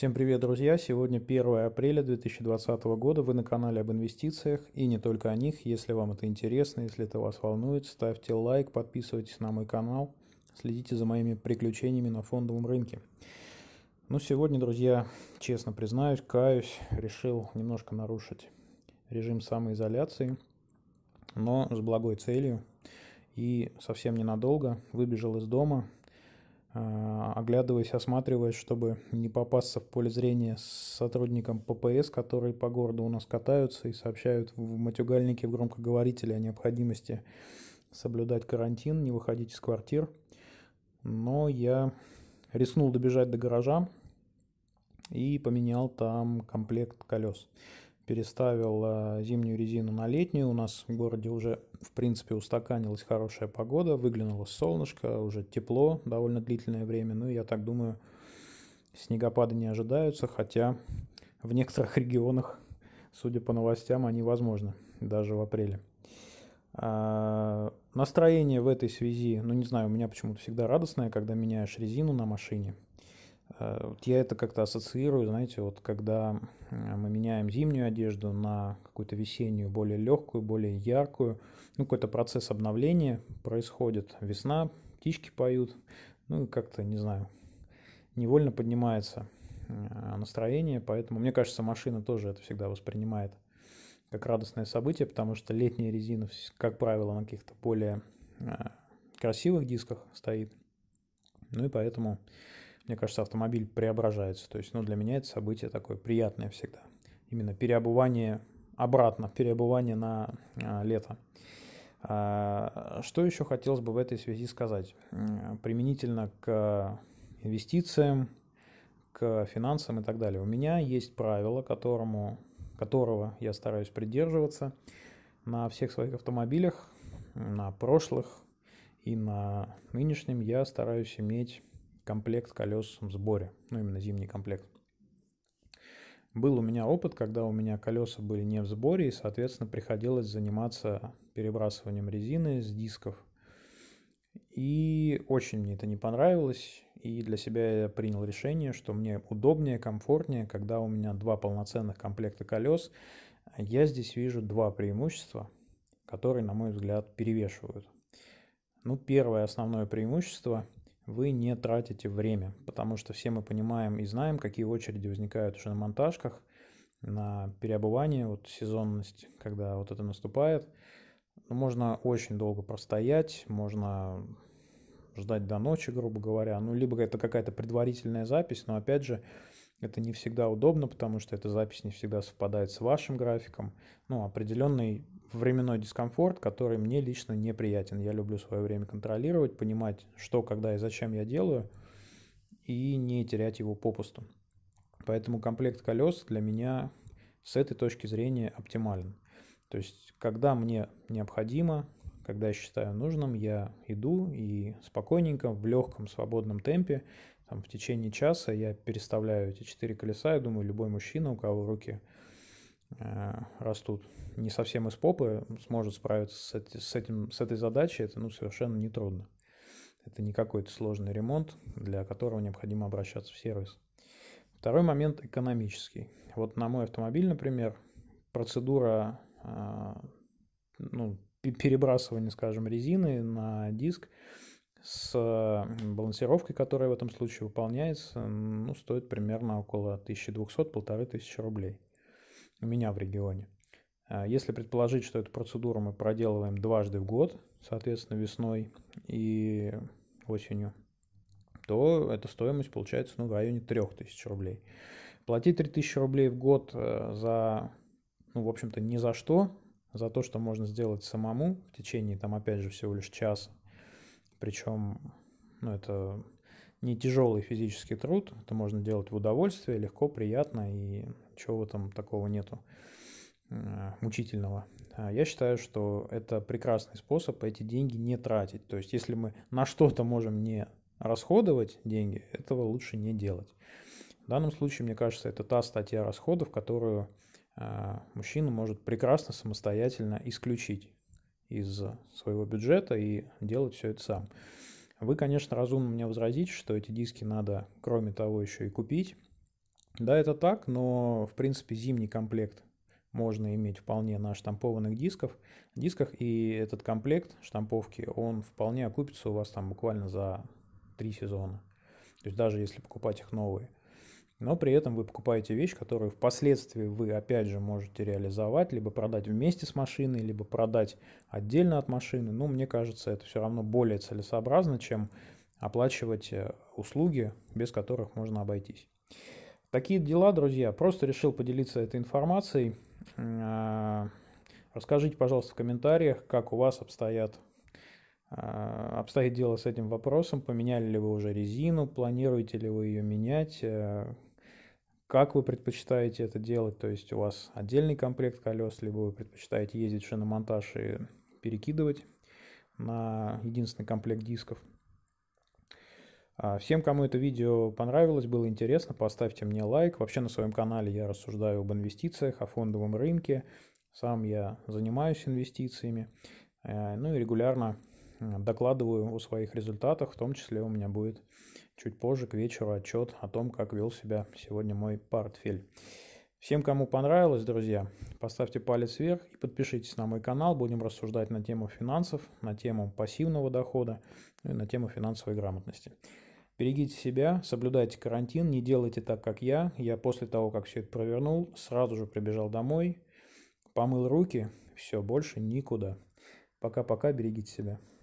Всем привет, друзья! Сегодня 1 апреля 2020 года. Вы на канале об инвестициях и не только о них. Если вам это интересно, если это вас волнует, ставьте лайк, подписывайтесь на мой канал, следите за моими приключениями на фондовом рынке. Ну, сегодня, друзья, честно признаюсь, каюсь, решил немножко нарушить режим самоизоляции, но с благой целью и совсем ненадолго выбежал из дома, а, оглядываясь, осматриваясь, чтобы не попасться в поле зрения с сотрудником ППС, которые по городу у нас катаются и сообщают в матюгальнике в громкоговорителе о необходимости соблюдать карантин, не выходить из квартир. Но я рискнул добежать до гаража и поменял там комплект колес переставил э, зимнюю резину на летнюю. У нас в городе уже, в принципе, устаканилась хорошая погода, выглянуло солнышко, уже тепло довольно длительное время. Ну, я так думаю, снегопады не ожидаются, хотя в некоторых регионах, судя по новостям, они возможны даже в апреле. А, настроение в этой связи, ну не знаю, у меня почему-то всегда радостное, когда меняешь резину на машине – Э, вот я это как-то ассоциирую, знаете, вот когда э, мы меняем зимнюю одежду на какую-то весеннюю, более легкую, более яркую, ну, какой-то процесс обновления происходит. Весна, птички поют, ну, как-то, не знаю, невольно поднимается э, настроение, поэтому, мне кажется, машина тоже это всегда воспринимает как радостное событие, потому что летняя резина, как правило, на каких-то более красивых дисках стоит, ну и поэтому мне кажется, автомобиль преображается. То есть, ну, для меня это событие такое приятное всегда. Именно переобувание обратно, переобувание на а, лето. А, что еще хотелось бы в этой связи сказать? Применительно к инвестициям, к финансам и так далее. У меня есть правило, которому, которого я стараюсь придерживаться на всех своих автомобилях, на прошлых и на нынешнем я стараюсь иметь комплект колес в сборе, ну именно зимний комплект. Был у меня опыт, когда у меня колеса были не в сборе, и, соответственно, приходилось заниматься перебрасыванием резины с дисков. И очень мне это не понравилось, и для себя я принял решение, что мне удобнее, комфортнее, когда у меня два полноценных комплекта колес. Я здесь вижу два преимущества, которые, на мой взгляд, перевешивают. Ну, первое основное преимущество – вы не тратите время, потому что все мы понимаем и знаем, какие очереди возникают уже на монтажках, на переобувание, вот сезонность, когда вот это наступает. Ну, можно очень долго простоять, можно ждать до ночи, грубо говоря. Ну, либо это какая-то предварительная запись, но опять же, это не всегда удобно, потому что эта запись не всегда совпадает с вашим графиком. Ну, определенный временной дискомфорт, который мне лично неприятен. Я люблю свое время контролировать, понимать, что, когда и зачем я делаю, и не терять его попусту. Поэтому комплект колес для меня с этой точки зрения оптимален. То есть, когда мне необходимо, когда я считаю нужным, я иду и спокойненько, в легком, свободном темпе, там, в течение часа я переставляю эти четыре колеса. Я думаю, любой мужчина, у кого в руке Э, растут не совсем из попы, сможет справиться с, эти, с, этим, с этой задачей, это ну, совершенно нетрудно. Это не какой-то сложный ремонт, для которого необходимо обращаться в сервис. Второй момент экономический. Вот на мой автомобиль, например, процедура э, ну, перебрасывания, скажем, резины на диск с балансировкой, которая в этом случае выполняется, ну, стоит примерно около 1200-1500 рублей у меня в регионе. А, если предположить, что эту процедуру мы проделываем дважды в год, соответственно, весной и осенью, то эта стоимость получается ну, в районе 3000 рублей. Платить 3000 рублей в год э, за, ну, в общем-то, ни за что, за то, что можно сделать самому в течение, там, опять же, всего лишь часа. Причем, ну, это не тяжелый физический труд, это можно делать в удовольствие, легко, приятно и чего в этом такого нету э, мучительного. А я считаю, что это прекрасный способ эти деньги не тратить. То есть, если мы на что-то можем не расходовать деньги, этого лучше не делать. В данном случае, мне кажется, это та статья расходов, которую э, мужчина может прекрасно самостоятельно исключить из своего бюджета и делать все это сам. Вы, конечно, разумно мне возразите, что эти диски надо, кроме того, еще и купить. Да, это так, но, в принципе, зимний комплект можно иметь вполне на штампованных дисков, дисках, и этот комплект штамповки, он вполне окупится у вас там буквально за три сезона. То есть даже если покупать их новые. Но при этом вы покупаете вещь, которую впоследствии вы опять же можете реализовать, либо продать вместе с машиной, либо продать отдельно от машины. Ну, мне кажется, это все равно более целесообразно, чем оплачивать э, услуги, без которых можно обойтись. Такие дела, друзья. Просто решил поделиться этой информацией. А, расскажите, пожалуйста, в комментариях, как у вас обстоят а, обстоит дело с этим вопросом. Поменяли ли вы уже резину, планируете ли вы ее менять, э, как вы предпочитаете это делать, то есть у вас отдельный комплект колес, либо вы предпочитаете ездить в шиномонтаж и перекидывать на единственный комплект дисков – а, всем, кому это видео понравилось, было интересно, поставьте мне лайк. Вообще на своем канале я рассуждаю об инвестициях, о фондовом рынке. Сам я занимаюсь инвестициями. Э, ну и регулярно э, докладываю о своих результатах. В том числе у меня будет чуть позже к вечеру отчет о том, как вел себя сегодня мой портфель. Всем, кому понравилось, друзья, поставьте палец вверх и подпишитесь на мой канал. Будем рассуждать на тему финансов, на тему пассивного дохода ну и на тему финансовой грамотности. Берегите себя, соблюдайте карантин, не делайте так, как я. Я после того, как все это провернул, сразу же прибежал домой, помыл руки, все, больше никуда. Пока-пока, берегите себя.